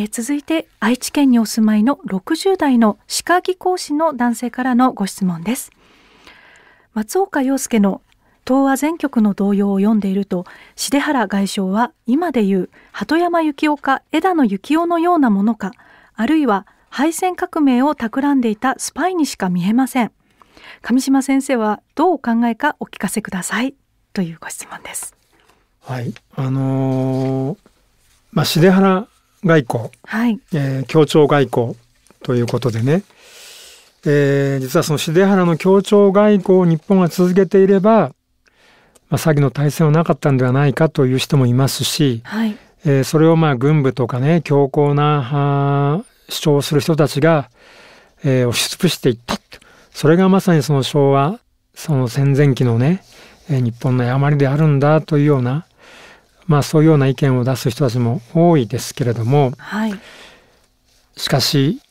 えー、続いて愛知県にお住まいの60代の歯科技工士の男性からのご質問です松岡洋介の東亜全局の動揺を読んでいると重原外相は今でいう鳩山幸夫か枝野幸男のようなものかあるいは敗戦革命を企んでいたスパイにしか見えません上島先生はどうお考えかお聞かせくださいというご質問ですはいあのー、まあ、重原外交、はいえー、協調外交ということでね、えー、実はその秀原の協調外交を日本が続けていれば、まあ、詐欺の体制はなかったんではないかという人もいますし、はいえー、それをまあ軍部とかね強硬な主張をする人たちが、えー、押し潰していったそれがまさにその昭和その戦前期のね、日本の誤りであるんだというようなまあ、そういうような意見を出す人たちも多いですけれども、はい、しかし、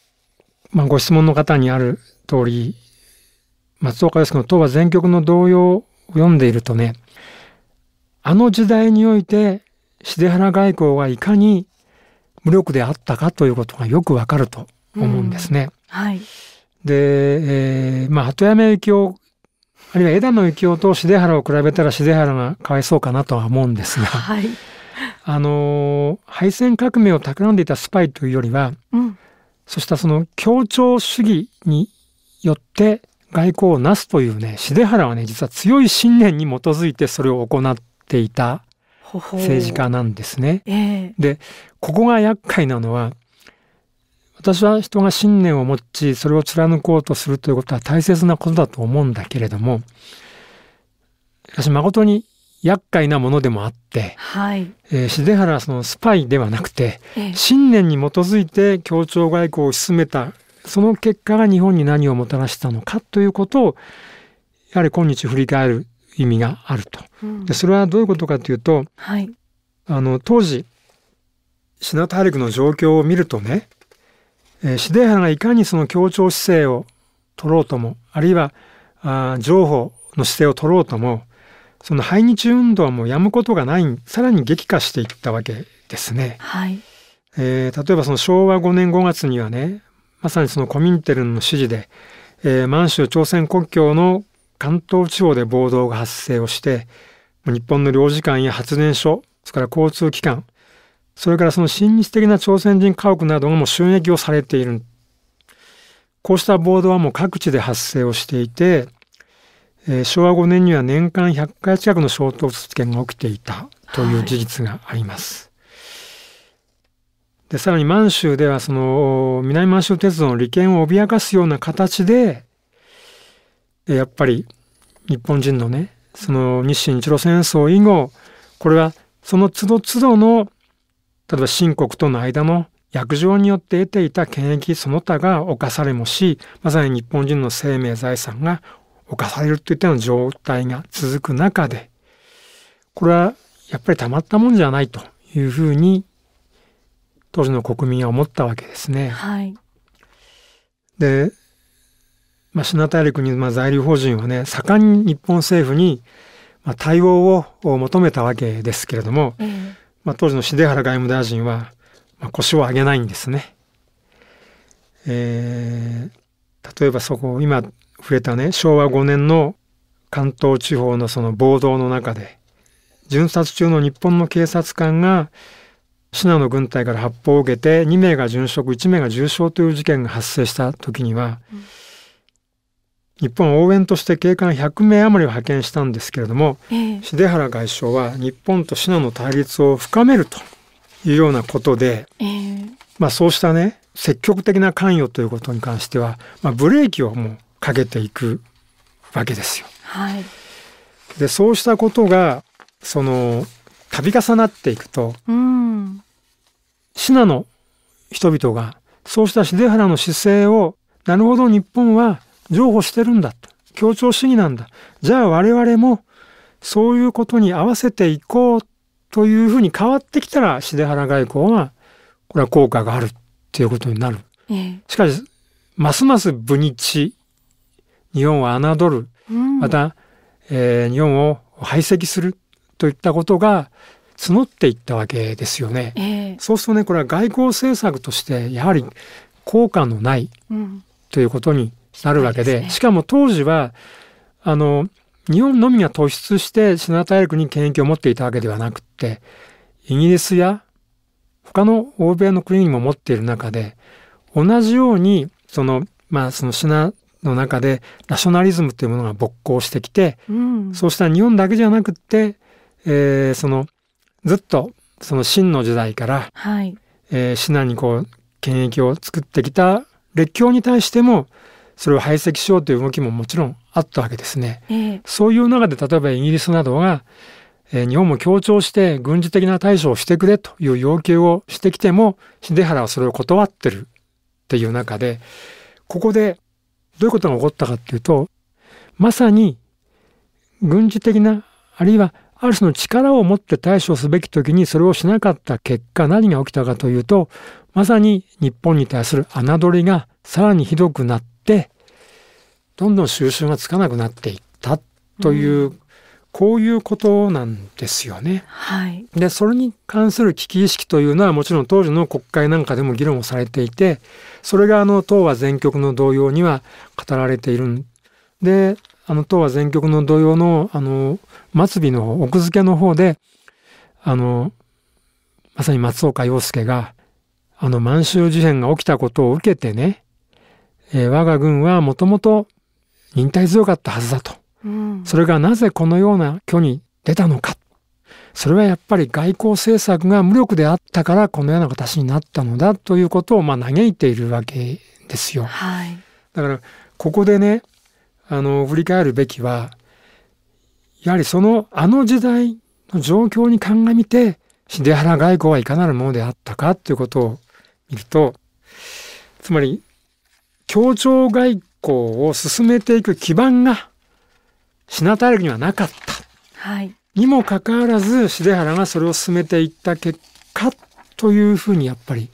まあ、ご質問の方にある通り松岡靖子の「党は全局の動揺」を読んでいるとねあの時代において秀原外交がいかに無力であったかということがよくわかると思うんですね。うんはい、で、えー、まあ鳩山由紀夫あるいは枝野幸男と重原を比べたら重原がかわいそうかなとは思うんですが、はい、あの敗戦革命を企んでいたスパイというよりは、うん、そうしたその協調主義によって外交をなすというね重原はね実は強い信念に基づいてそれを行っていた政治家なんですね。ほほえー、でここが厄介なのは私は人が信念を持ち、それを貫こうとするということは大切なことだと思うんだけれども、しかし誠に厄介なものでもあって、はい、えー、原はそのスパイではなくて、ええ、信念に基づいて協調外交を進めたその結果が日本に何をもたらしたのかということをやはり今日振り返る意味があると、うん、でそれはどういうことかというと、はい、あの当時シナ大陸の状況を見るとねえー、シデーハがいかにその協調姿勢を取ろうともあるいはあ情報の姿勢を取ろうともその排日運動はもうやむことがないさらに激化していったわけですね。はいえー、例えばその昭和5年5月にはねまさにそのコミンテルンの指示で、えー、満州朝鮮国境の関東地方で暴動が発生をして日本の領事館や発電所それから交通機関それからその親日的な朝鮮人家屋などがもう襲撃をされている。こうした暴動はもう各地で発生をしていて、えー、昭和5年には年間100回近くの衝突事件が起きていたという事実があります。はい、でさらに満州ではその南満州鉄道の利権を脅かすような形でやっぱり日本人のねその日清日露戦争以後これはその都度都度の例えば秦国との間の約状によって得ていた権益その他が侵されもし、まさに日本人の生命財産が侵されるといったような状態が続く中で、これはやっぱりたまったもんじゃないというふうに、当時の国民は思ったわけですね。はい、で、まあ、シナ大陸に、ま在留邦人はね、盛んに日本政府に、ま対応を求めたわけですけれども、えーまあ、当時の秀原外務大臣は、まあ、腰を上げないんですね。えー、例えばそこ今触れたね昭和5年の関東地方のその暴動の中で巡察中の日本の警察官が信濃の軍隊から発砲を受けて2名が殉職1名が重傷という事件が発生した時には、うん日本応援として警官100名余りを派遣したんですけれども、えー、秀原外相は日本とシナの対立を深めるというようなことで、えー、まあ、そうしたね積極的な関与ということに関しては、まあ、ブレーキをもうかけていくわけですよ。はい、でそうしたことがその度重なっていくと、うん、シナの人々がそうした秀原の姿勢をなるほど日本は譲歩してるんだと。協調主義なんだ。じゃあ我々もそういうことに合わせていこうというふうに変わってきたら、シデハラ外交は、これは効果があるっていうことになる。しかし、ますます分日、日本を侮る、また、えー、日本を排斥するといったことが募っていったわけですよね。そうするとね、これは外交政策として、やはり効果のないということになるわけで、ね、しかも当時は、あの、日本のみが突出してシナ大陸に権益を持っていたわけではなくって、イギリスや他の欧米の国にも持っている中で、同じように、その、まあ、そのシナの中でナショナリズムというものが勃興してきて、うん、そうした日本だけじゃなくって、えー、そのずっとその秦の時代から、はいえー、シナにこう権益を作ってきた列強に対してもそれを排斥しようという動きももちろんあったわけですね。えそういう中で例えばイギリスなどが、えー、日本も協調して軍事的な対処をしてくれという要求をしてきても秀原はそれを断ってるっていう中でここでどういうことが起こったかっていうとまさに軍事的なあるいはある種の力を持って対処すべき時にそれをしなかった結果何が起きたかというとまさに日本に対する侮りがさらにひどくなった。、どんどん収集がつかなくなっていったという、うん、こういうことなんですよね。はい、でそれに関する危機意識というのはもちろん当時の国会なんかでも議論をされていてそれがあの党は全局の同様には語られているんであの党は全局の同様のあの末尾の奥付けの方であのまさに松岡洋介があの満州事変が起きたことを受けてねえー、我が軍はもともと忍耐強かったはずだと、うん、それがなぜこのような虚に出たのかそれはやっぱり外交政策が無力であったからこのような形になったのだということをまあ嘆いているわけですよ。はい、だからここでねあの振り返るべきはやはりそのあの時代の状況に鑑みて秀原外交はいかなるものであったかということを見るとつまり協調外交を進めていく基盤がシナ大陸にはなかった。はい、にもかかわらず、ハ原がそれを進めていった結果というふうにやっぱり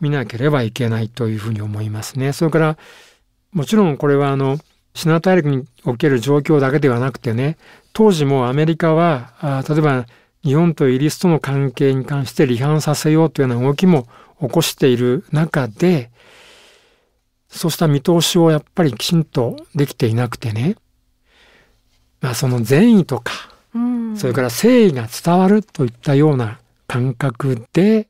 見なければいけないというふうに思いますね。それから、もちろんこれはあの、シナ大陸における状況だけではなくてね、当時もアメリカは、あ例えば日本とイギリスとの関係に関して離反させようというような動きも起こしている中で、そうした見通しをやっぱりきちんとできていなくてね、まあ、その善意とか、うん、それから誠意が伝わるといったような感覚で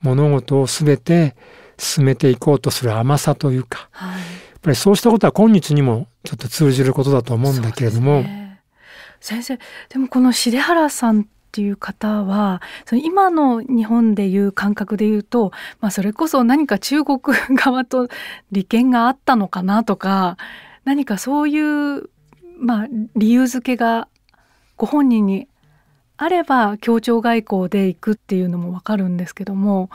物事を全て進めていこうとする甘さというか、はい、やっぱりそうしたことは今日にもちょっと通じることだと思うんだけれども。先生でもこの重原さんっていう方はその今の日本でいう感覚で言うと、まあ、それこそ何か中国側と利権があったのかなとか何かそういう、まあ、理由付けがご本人にあれば協調外交で行くっていうのもわかるんですけども。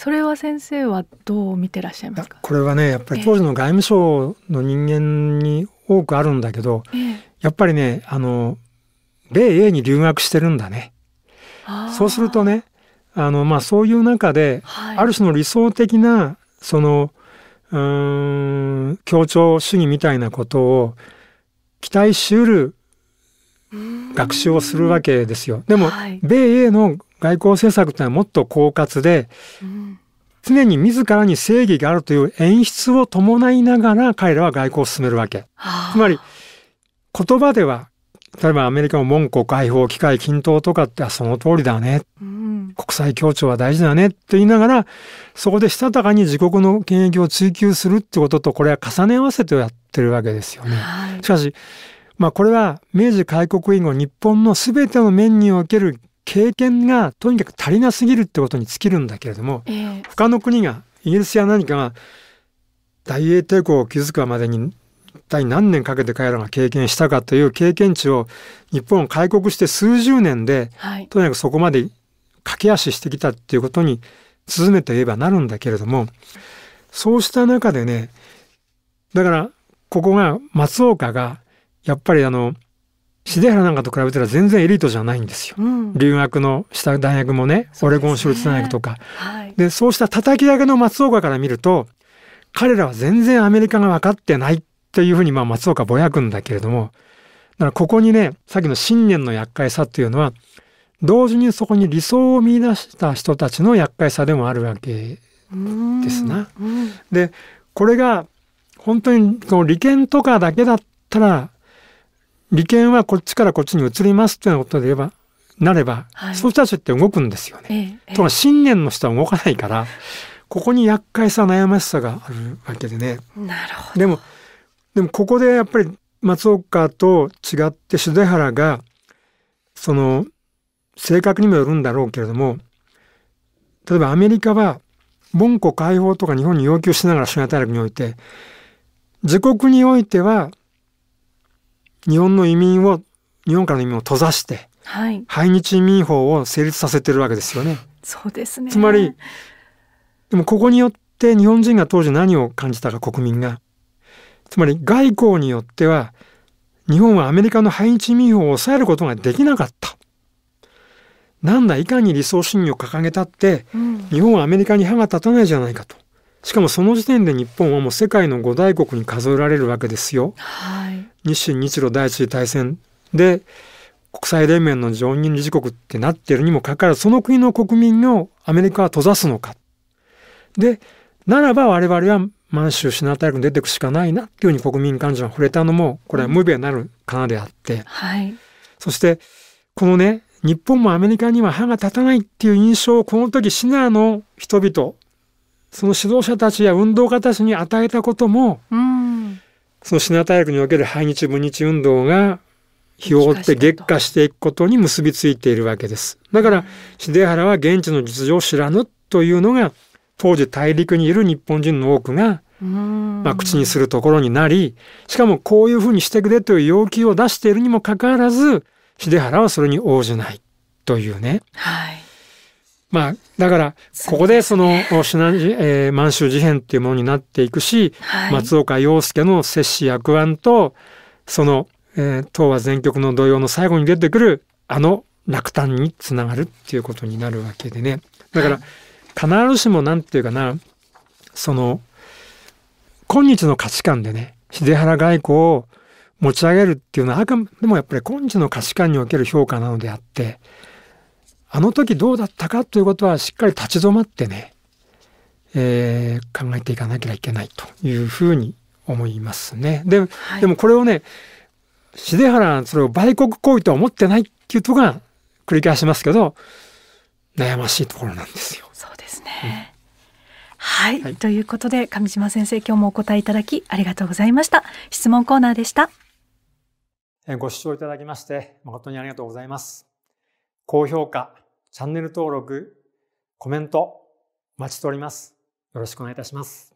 それは先生はどう見てらっしゃいますかこれはねやっぱり当時の外務省の人間に多くあるんだけど、ええ、やっぱりねあの米英に留学してるんだね。そうするとねあの、まあ、そういう中で、はい、ある種の理想的なそのうん協調主義みたいなことを期待しうる学習をするわけですよ。でも、はい、米英の外交政策ってのはもっと狡猾で、うん、常に自らに正義があるという演出を伴いながら彼らは外交を進めるわけ。つまり言葉では例えばアメリカも文庫解放機会均等とかってその通りだね、うん、国際協調は大事だねって言いながらそこでしたたかに自国の権益を追求するってこととこれは重ね合わせてやってるわけですよね。はい、しかしまあこれは明治開国以後日本の全ての面における経験がとにかく足りなすぎるってことに尽きるんだけれども、えー、他の国がイギリスや何かが大英帝国を築くまでに体何年かけて彼らが経験したかという経験値を日本を開国して数十年で、はい、とにかくそこまで駆け足してきたっていうことに進めと言えばなるんだけれどもそうした中でねだからここが松岡がやっぱりあの重原なんかと比べたら全然エリートじゃないんですよ。うん、留学のした大学もね、オレゴン州立大学とか。はい、で、そうした叩き上げの松岡から見ると、彼らは全然アメリカが分かってないっというふうにまあ松岡ぼやくんだけれども、だからここにね、さっきの信念の厄介さというのは、同時にそこに理想を見出した人たちの厄介さでもあるわけですな。で、これが本当にこの利権とかだけだったら、利権はこっちからこっちに移りますっていうことで言えば、なれば、はい、そういう人たちって動くんですよね。ええとは信念の人は動かないから、ここに厄介さ、悩ましさがあるわけでね。なるほど。でも、でもここでやっぱり松岡と違って秀原がその性格にもよるんだろうけれども例えばアメリカは文庫解放とか日本に要求しながら主義大陸において自国においては日本の移民を日本からの移民を閉ざして、はい、排日移民法を成立させてるわけですよね。そうですねつまりでもここによって日本人が当時何を感じたか国民がつまり外交によっては日本はアメリカの反日民法を抑えることができなかった。なんだいかに理想主義を掲げたって、うん、日本はアメリカに歯が立たないじゃないかと。しかもその時点で日本はもう世界の五大国に数えられるわけですよ。はい、日清日露第一次大戦で国際連盟の常任理事国ってなってるにもかかわらずその国の国民をアメリカは閉ざすのか。でならば我々は満州シナ大陸に出てくしかないなっていうふうに国民感情が触れたのもこれは無病になるかなであって、うんはい、そしてこのね日本もアメリカには歯が立たないっていう印象をこの時シナの人々その指導者たちや運動家たちに与えたことも、うん、そのシナ大陸における反日分日運動が日を追って激化していくことに結びついているわけです。だから、秀原は現地の実情を知らぬというのが当時大陸にいる日本人の多くが、まあ、口にするところになりしかもこういうふうにしてくれという要求を出しているにもかかわらず秀原はそれに応じないというね。はい、まあだからここでそのえー、満州事変っていうものになっていくし、はい、松岡洋介の摂氏役案とその、えー、東和全局の土曜の最後に出てくるあの落胆につながるっていうことになるわけでね。だから、はい必ずしも何て言うかなその今日の価値観でね秀原外交を持ち上げるっていうのはあくまでもやっぱり今日の価値観における評価なのであってあの時どうだったかということはしっかり立ち止まってね、えー、考えていかなきゃいけないというふうに思いますね。ではい、でもこれをね秀原はそれを売国行為とは思ってないっていうとこが繰り返しますけど悩ましいところなんですよ。そうですね、はい、はい、ということで上島先生今日もお答えいただきありがとうございました質問コーナーでしたご視聴いただきまして誠にありがとうございます高評価チャンネル登録コメントお待ちしておりますよろしくお願いいたします